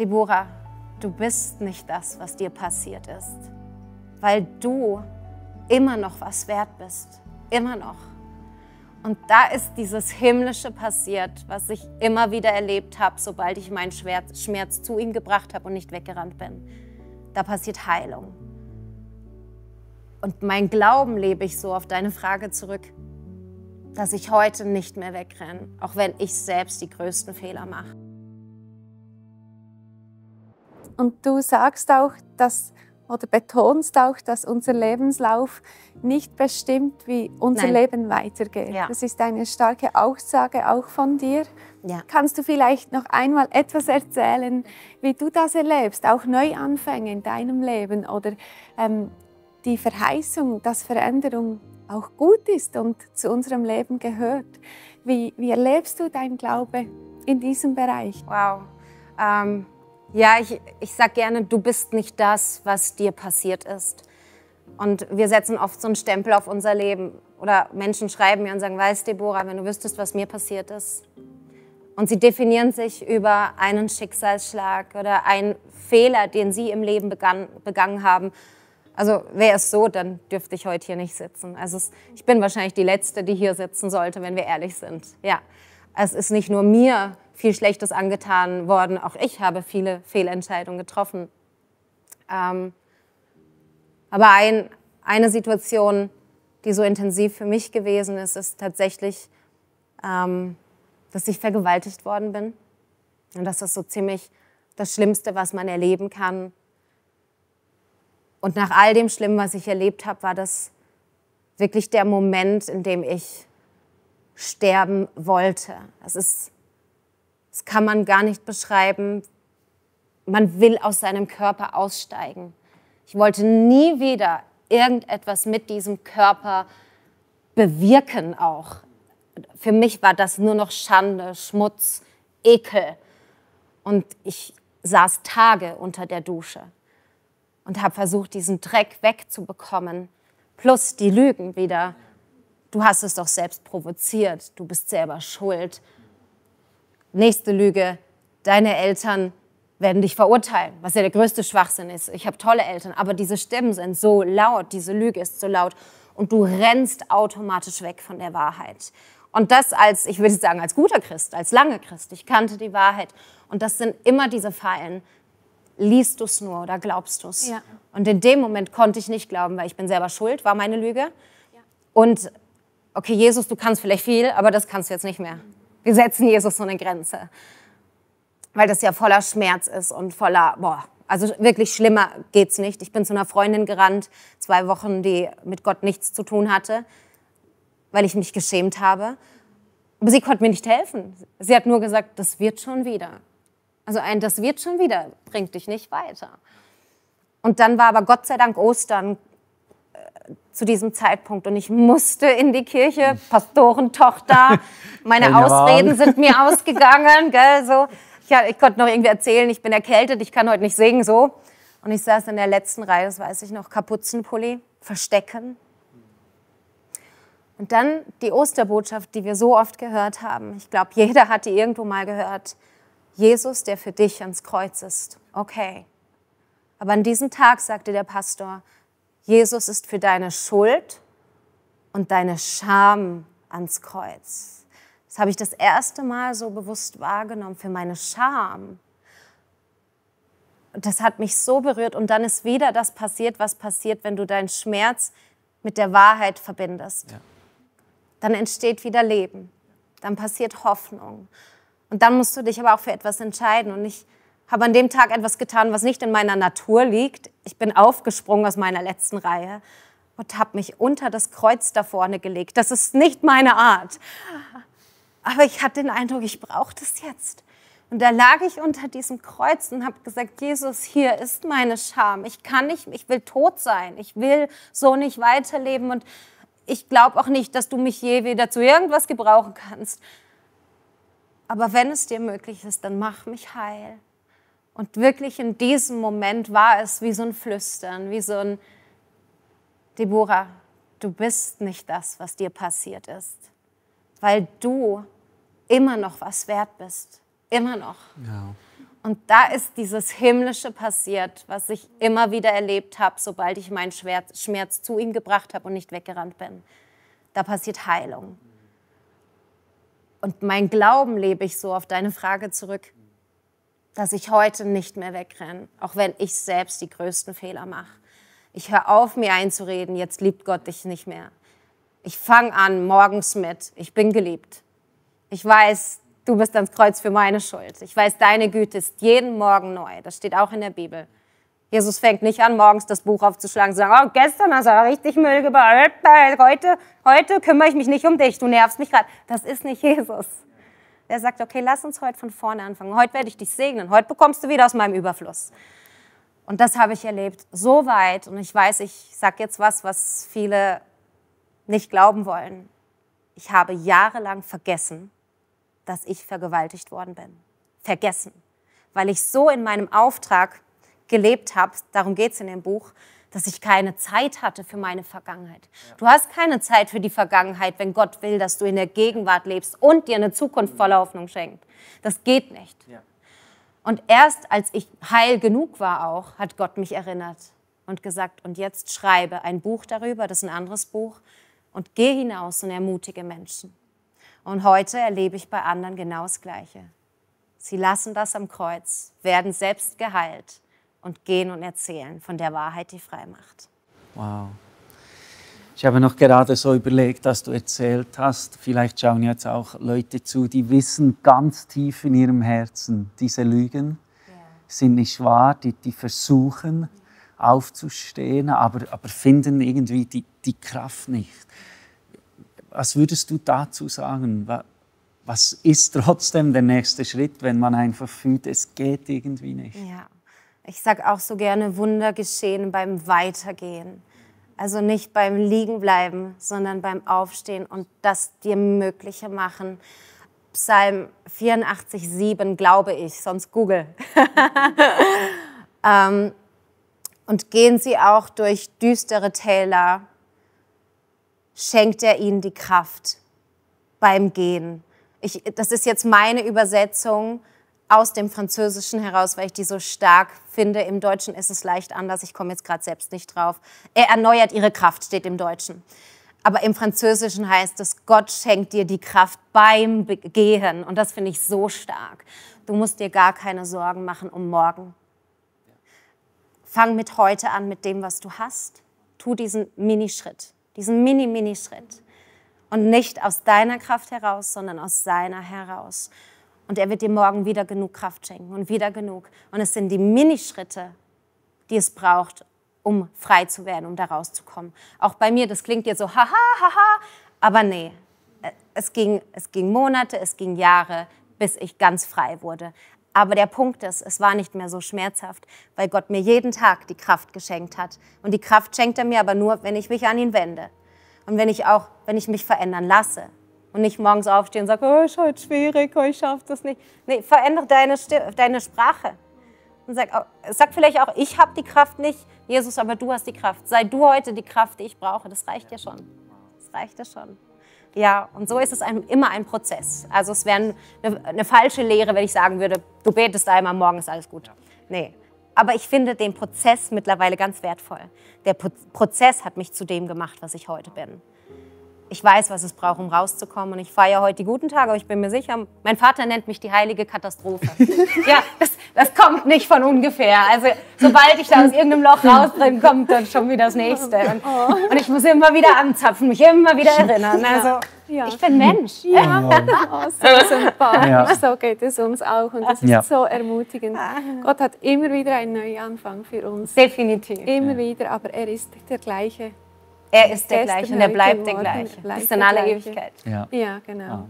Deborah, du bist nicht das, was dir passiert ist, weil du immer noch was wert bist, immer noch. Und da ist dieses Himmlische passiert, was ich immer wieder erlebt habe, sobald ich meinen Schmerz zu ihm gebracht habe und nicht weggerannt bin. Da passiert Heilung. Und mein Glauben lebe ich so auf deine Frage zurück, dass ich heute nicht mehr wegrenne, auch wenn ich selbst die größten Fehler mache. Und du sagst auch, dass oder betonst auch, dass unser Lebenslauf nicht bestimmt, wie unser Nein. Leben weitergeht. Ja. Das ist eine starke Aussage auch von dir. Ja. Kannst du vielleicht noch einmal etwas erzählen, wie du das erlebst, auch Neuanfänge in deinem Leben oder ähm, die Verheißung, dass Veränderung auch gut ist und zu unserem Leben gehört. Wie, wie erlebst du deinen Glaube in diesem Bereich? Wow. Um ähm, ja, ich, ich sag gerne, du bist nicht das, was dir passiert ist. Und wir setzen oft so einen Stempel auf unser Leben. Oder Menschen schreiben mir und sagen, weißt Deborah, wenn du wüsstest, was mir passiert ist. Und sie definieren sich über einen Schicksalsschlag oder einen Fehler, den sie im Leben begann, begangen haben. Also wäre es so, dann dürfte ich heute hier nicht sitzen. Also es, ich bin wahrscheinlich die Letzte, die hier sitzen sollte, wenn wir ehrlich sind. Ja, es ist nicht nur mir viel Schlechtes angetan worden. Auch ich habe viele Fehlentscheidungen getroffen. Ähm, aber ein, eine Situation, die so intensiv für mich gewesen ist, ist tatsächlich, ähm, dass ich vergewaltigt worden bin. Und das ist so ziemlich das Schlimmste, was man erleben kann. Und nach all dem Schlimmen, was ich erlebt habe, war das wirklich der Moment, in dem ich sterben wollte. Es ist das kann man gar nicht beschreiben. Man will aus seinem Körper aussteigen. Ich wollte nie wieder irgendetwas mit diesem Körper bewirken auch. Für mich war das nur noch Schande, Schmutz, Ekel. Und ich saß Tage unter der Dusche und habe versucht, diesen Dreck wegzubekommen. Plus die Lügen wieder. Du hast es doch selbst provoziert, du bist selber schuld. Nächste Lüge, deine Eltern werden dich verurteilen, was ja der größte Schwachsinn ist. Ich habe tolle Eltern, aber diese Stimmen sind so laut, diese Lüge ist so laut und du rennst automatisch weg von der Wahrheit. Und das als, ich würde sagen, als guter Christ, als lange Christ. Ich kannte die Wahrheit. Und das sind immer diese Fallen. Liest du es nur oder glaubst du es? Ja. Und in dem Moment konnte ich nicht glauben, weil ich bin selber schuld, war meine Lüge. Ja. Und okay, Jesus, du kannst vielleicht viel, aber das kannst du jetzt nicht mehr. Wir setzen Jesus so eine Grenze, weil das ja voller Schmerz ist und voller, boah, also wirklich schlimmer geht's nicht. Ich bin zu einer Freundin gerannt, zwei Wochen, die mit Gott nichts zu tun hatte, weil ich mich geschämt habe. Aber sie konnte mir nicht helfen. Sie hat nur gesagt, das wird schon wieder. Also ein, das wird schon wieder, bringt dich nicht weiter. Und dann war aber Gott sei Dank Ostern zu diesem Zeitpunkt und ich musste in die Kirche, Pastorentochter, meine Ausreden sind mir ausgegangen, gell, so. Ich, ich konnte noch irgendwie erzählen, ich bin erkältet, ich kann heute nicht singen, so. Und ich saß in der letzten Reihe, das weiß ich noch, Kapuzenpulli, verstecken. Und dann die Osterbotschaft, die wir so oft gehört haben. Ich glaube, jeder hat die irgendwo mal gehört. Jesus, der für dich ans Kreuz ist. Okay. Aber an diesem Tag sagte der Pastor, Jesus ist für deine Schuld und deine Scham ans Kreuz. Das habe ich das erste Mal so bewusst wahrgenommen, für meine Scham. Und das hat mich so berührt. Und dann ist wieder das passiert, was passiert, wenn du deinen Schmerz mit der Wahrheit verbindest. Ja. Dann entsteht wieder Leben. Dann passiert Hoffnung. Und dann musst du dich aber auch für etwas entscheiden. Und nicht habe an dem Tag etwas getan, was nicht in meiner Natur liegt. Ich bin aufgesprungen aus meiner letzten Reihe und habe mich unter das Kreuz da vorne gelegt. Das ist nicht meine Art. Aber ich hatte den Eindruck, ich brauche das jetzt. Und da lag ich unter diesem Kreuz und habe gesagt, Jesus, hier ist meine Scham. Ich kann nicht, ich will tot sein. Ich will so nicht weiterleben. Und ich glaube auch nicht, dass du mich je wieder zu irgendwas gebrauchen kannst. Aber wenn es dir möglich ist, dann mach mich heil. Und wirklich in diesem Moment war es wie so ein Flüstern, wie so ein Deborah, du bist nicht das, was dir passiert ist, weil du immer noch was wert bist, immer noch. Ja. Und da ist dieses Himmlische passiert, was ich immer wieder erlebt habe, sobald ich meinen Schmerz zu ihm gebracht habe und nicht weggerannt bin. Da passiert Heilung. Und mein Glauben lebe ich so auf deine Frage zurück dass ich heute nicht mehr wegrenne, auch wenn ich selbst die größten Fehler mache. Ich höre auf, mir einzureden, jetzt liebt Gott dich nicht mehr. Ich fange an morgens mit, ich bin geliebt. Ich weiß, du bist ans Kreuz für meine Schuld. Ich weiß, deine Güte ist jeden Morgen neu. Das steht auch in der Bibel. Jesus fängt nicht an, morgens das Buch aufzuschlagen und zu sagen, oh, gestern hast du richtig Müll gebaut, heute, heute kümmere ich mich nicht um dich, du nervst mich gerade. Das ist nicht Jesus der sagt, okay, lass uns heute von vorne anfangen. Heute werde ich dich segnen. Heute bekommst du wieder aus meinem Überfluss. Und das habe ich erlebt, so weit. Und ich weiß, ich sage jetzt was, was viele nicht glauben wollen. Ich habe jahrelang vergessen, dass ich vergewaltigt worden bin. Vergessen. Weil ich so in meinem Auftrag gelebt habe, darum geht es in dem Buch, dass ich keine Zeit hatte für meine Vergangenheit. Ja. Du hast keine Zeit für die Vergangenheit, wenn Gott will, dass du in der Gegenwart lebst und dir eine Zukunft voller Hoffnung schenkt. Das geht nicht. Ja. Und erst als ich heil genug war auch, hat Gott mich erinnert und gesagt, und jetzt schreibe ein Buch darüber, das ist ein anderes Buch, und gehe hinaus und ermutige Menschen. Und heute erlebe ich bei anderen genau das Gleiche. Sie lassen das am Kreuz, werden selbst geheilt und gehen und erzählen von der Wahrheit, die frei macht. Wow. Ich habe noch gerade so überlegt, dass du erzählt hast, vielleicht schauen jetzt auch Leute zu, die wissen ganz tief in ihrem Herzen, diese Lügen ja. sind nicht wahr, die, die versuchen aufzustehen, aber, aber finden irgendwie die, die Kraft nicht. Was würdest du dazu sagen? Was ist trotzdem der nächste Schritt, wenn man einfach fühlt, es geht irgendwie nicht? Ja. Ich sage auch so gerne, Wunder geschehen beim Weitergehen. Also nicht beim Liegenbleiben, sondern beim Aufstehen und das dir Mögliche machen. Psalm 84,7, glaube ich, sonst Google. ähm, und gehen sie auch durch düstere Täler, schenkt er ihnen die Kraft beim Gehen. Ich, das ist jetzt meine Übersetzung aus dem Französischen heraus, weil ich die so stark finde. Im Deutschen ist es leicht anders. Ich komme jetzt gerade selbst nicht drauf. Er erneuert ihre Kraft, steht im Deutschen. Aber im Französischen heißt es, Gott schenkt dir die Kraft beim Gehen. Und das finde ich so stark. Du musst dir gar keine Sorgen machen um morgen. Fang mit heute an, mit dem, was du hast. Tu diesen Minischritt, diesen Mini-Mini-Schritt. Und nicht aus deiner Kraft heraus, sondern aus seiner heraus. Und er wird dir morgen wieder genug Kraft schenken und wieder genug. Und es sind die Minischritte, die es braucht, um frei zu werden, um da rauszukommen. Auch bei mir, das klingt jetzt so, haha, haha, aber nee. Es ging, es ging Monate, es ging Jahre, bis ich ganz frei wurde. Aber der Punkt ist, es war nicht mehr so schmerzhaft, weil Gott mir jeden Tag die Kraft geschenkt hat. Und die Kraft schenkt er mir aber nur, wenn ich mich an ihn wende. Und wenn ich auch, wenn ich mich verändern lasse und nicht morgens aufstehen und sagen, oh, ist heute halt schwierig, oh, ich schaffe das nicht. Nee, verändere deine, deine Sprache. Und sag, oh, sag vielleicht auch, ich habe die Kraft nicht, Jesus, aber du hast die Kraft. Sei du heute die Kraft, die ich brauche. Das reicht dir schon. Das reicht dir schon. Ja, und so ist es ein, immer ein Prozess. Also es wäre eine, eine, falsche Lehre, wenn ich sagen würde, du betest einmal, morgen ist alles gut. Nee. Aber ich finde den Prozess mittlerweile ganz wertvoll. Der Prozess hat mich zu dem gemacht, was ich heute bin ich weiß, was es braucht, um rauszukommen. Und ich feiere heute die guten Tage, aber ich bin mir sicher, mein Vater nennt mich die heilige Katastrophe. ja, das, das, kommt nicht von ungefähr. Also, sobald ich da aus irgendeinem Loch raus bin, kommt dann schon wieder das nächste. Oh. Und, und, ich muss immer wieder anzapfen, mich immer wieder erinnern. Also, ja. Ich bin Mensch. Ja, oh. so super. Ja. So geht es uns auch. Und das ist so ermutigend. Ah. Gott hat immer wieder einen neuen Anfang für uns. Definitiv. Immer wieder, aber er ist der gleiche. Er ist der, gleiche und er bleibt der gleiche. Bis in alle Ewigkeit. Ja, ja genau. Ah.